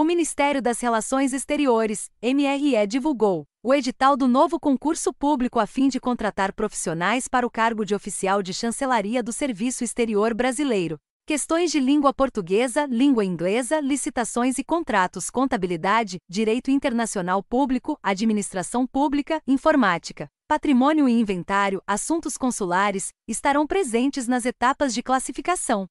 O Ministério das Relações Exteriores, MRE, divulgou o edital do novo concurso público a fim de contratar profissionais para o cargo de oficial de chancelaria do Serviço Exterior Brasileiro. Questões de língua portuguesa, língua inglesa, licitações e contratos, contabilidade, direito internacional público, administração pública, informática, patrimônio e inventário, assuntos consulares, estarão presentes nas etapas de classificação.